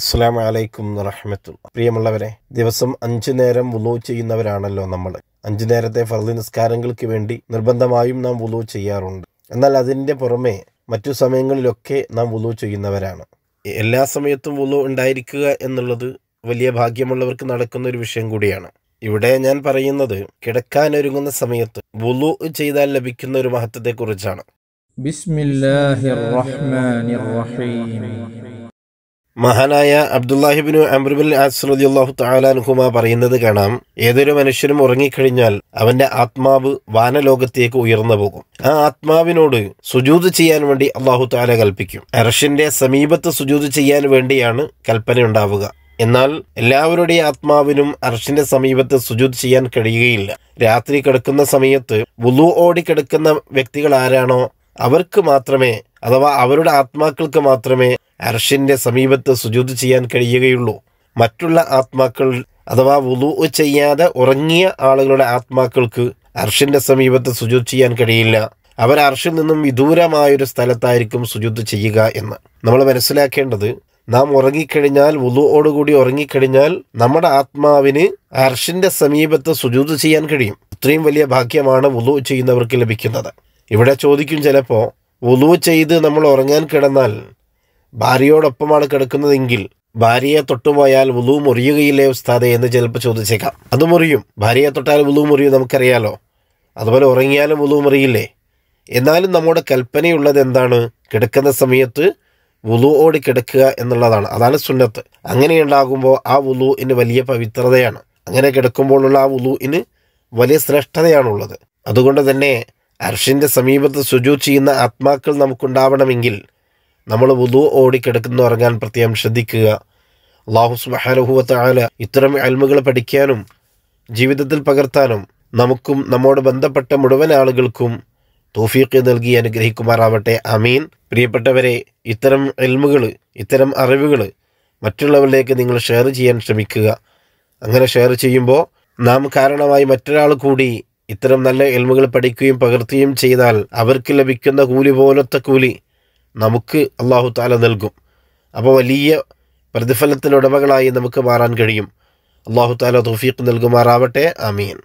അസ്സാം വലൈക്കും വറഹമത്തുള്ള പ്രിയമുള്ളവരെ ദിവസം അഞ്ചു നേരം വുളു ചെയ്യുന്നവരാണല്ലോ നമ്മൾ അഞ്ചു നേരത്തെ ഫർദ് നിസ്കാരങ്ങൾക്ക് വേണ്ടി നിർബന്ധമായും നാം വുളു ചെയ്യാറുണ്ട് എന്നാൽ അതിൻ്റെ പുറമെ മറ്റു സമയങ്ങളിലൊക്കെ നാം വുളു ചെയ്യുന്നവരാണ് എല്ലാ സമയത്തും വുളു ഉണ്ടായിരിക്കുക എന്നുള്ളത് വലിയ ഭാഗ്യമുള്ളവർക്ക് നടക്കുന്ന ഒരു വിഷയം കൂടിയാണ് ഇവിടെ ഞാൻ പറയുന്നത് കിടക്കാൻ ഒരുങ്ങുന്ന സമയത്ത് വുളു ചെയ്താൽ ലഭിക്കുന്ന ഒരു മഹത്വത്തെക്കുറിച്ചാണ് ബിസ്മില്ലാഹിർ റഹ്മാനിർ റഹീം മഹാനായ അബ്ദുല്ലാഹിബിനു അമ്രുബിൻ ആസ്രദിയുള്ളാഹു താലാൻഹുമ പറയുന്നത് കാണാം ഏതൊരു മനുഷ്യനും ഉറങ്ങിക്കഴിഞ്ഞാൽ അവന്റെ ആത്മാവ് വാനലോകത്തേക്ക് ഉയർന്നു പോകും ആ ആത്മാവിനോട് സുജൂത് ചെയ്യാൻ വേണ്ടി അള്ളാഹു താല കൽപ്പിക്കും അർഷിന്റെ സമീപത്ത് സുജൂത് ചെയ്യാൻ വേണ്ടിയാണ് കൽപ്പന ഉണ്ടാവുക എന്നാൽ എല്ലാവരുടെ ആത്മാവിനും അർഷിന്റെ സമീപത്ത് സുജൂത് ചെയ്യാൻ കഴിയുകയില്ല രാത്രി കിടക്കുന്ന സമയത്ത് വുളു ഓടി കിടക്കുന്ന വ്യക്തികൾ ആരാണോ അവർക്ക് മാത്രമേ അഥവാ അവരുടെ ആത്മാക്കൾക്ക് മാത്രമേ അർഷിൻ്റെ സമീപത്ത് സുജൂത് ചെയ്യാൻ കഴിയുകയുള്ളൂ മറ്റുള്ള ആത്മാക്കൾ അഥവാ വുളു ചെയ്യാതെ ഉറങ്ങിയ ആളുകളുടെ ആത്മാക്കൾക്ക് അർഷിൻ്റെ സമീപത്ത് സുജൂത് ചെയ്യാൻ കഴിയില്ല അവർ അർഷിൽ നിന്നും വിദൂരമായൊരു സ്ഥലത്തായിരിക്കും സുജൂത് ചെയ്യുക എന്ന് നമ്മൾ മനസ്സിലാക്കേണ്ടത് നാം ഉറങ്ങിക്കഴിഞ്ഞാൽ വുളുവോടുകൂടി ഉറങ്ങിക്കഴിഞ്ഞാൽ നമ്മുടെ ആത്മാവിന് അർഷിൻ്റെ സമീപത്ത് സുജൂത് ചെയ്യാൻ കഴിയും ഇത്രയും വലിയ ഭാഗ്യമാണ് വുളു ചെയ്യുന്നവർക്ക് ലഭിക്കുന്നത് ഇവിടെ ചോദിക്കും ചിലപ്പോൾ വുളു ചെയ്ത് നമ്മൾ ഉറങ്ങാൻ കിടന്നാൽ ഭാര്യയോടൊപ്പമാണ് കിടക്കുന്നതെങ്കിൽ ഭാര്യയെ തൊട്ടുപോയാൽ വുളു മുറിയുകയില്ലേ ഉസ്താദെ എന്ന് ചിലപ്പോൾ ചോദിച്ചേക്കാം അത് മുറിയും ഭാര്യയെ തൊട്ടാൽ വുളു മുറിയും നമുക്കറിയാലോ അതുപോലെ ഉറങ്ങിയാലും വുളു മുറിയില്ലേ എന്നാലും നമ്മുടെ കൽപ്പനയുള്ളത് എന്താണ് കിടക്കുന്ന സമയത്ത് ഓടി കിടക്കുക എന്നുള്ളതാണ് അതാണ് സുന്നത്ത് അങ്ങനെ ഉണ്ടാകുമ്പോൾ ആ വുളുവിന് വലിയ പവിത്രതയാണ് അങ്ങനെ കിടക്കുമ്പോഴുള്ള ആ വുളുവിന് വലിയ ശ്രേഷ്ഠതയാണുള്ളത് അതുകൊണ്ട് തന്നെ അർഷിൻ്റെ സമീപത്ത് സുജു ചെയ്യുന്ന ആത്മാക്കൾ നമുക്കുണ്ടാവണമെങ്കിൽ നമ്മൾ വുതു ഓടിക്കിടക്കുന്നു ഉറങ്ങാൻ പ്രത്യേകം ശ്രദ്ധിക്കുക അള്ളാഹു സുബാനുഹുവത്തായ ഇത്തരം അൽമുകൾ പഠിക്കാനും ജീവിതത്തിൽ പകർത്താനും നമുക്കും നമ്മോട് ബന്ധപ്പെട്ട മുഴുവൻ ആളുകൾക്കും തോഫീക്ക് നൽകി അനുഗ്രഹിക്കുമാറാവട്ടെ അമീൻ പ്രിയപ്പെട്ടവരെ ഇത്തരം എൽമുകൾ ഇത്തരം അറിവുകൾ മറ്റുള്ളവരിലേക്ക് നിങ്ങൾ ഷെയർ ചെയ്യാൻ ശ്രമിക്കുക അങ്ങനെ ഷെയർ ചെയ്യുമ്പോൾ നാം കാരണമായി മറ്റൊരാൾ കൂടി ഇത്തരം നല്ല എൽമുകൾ പഠിക്കുകയും പകർത്തുകയും ചെയ്താൽ അവർക്ക് ലഭിക്കുന്ന കൂലി പോലത്തെ കൂലി നമുക്ക് അള്ളാഹു താല നൽകും അപ്പോൾ വലിയ പ്രതിഫലത്തിനുടമകളായി നമുക്ക് മാറാൻ കഴിയും അള്ളാഹു താല തൗഫീഖ് നൽകുമാറാവട്ടെ ആമീൻ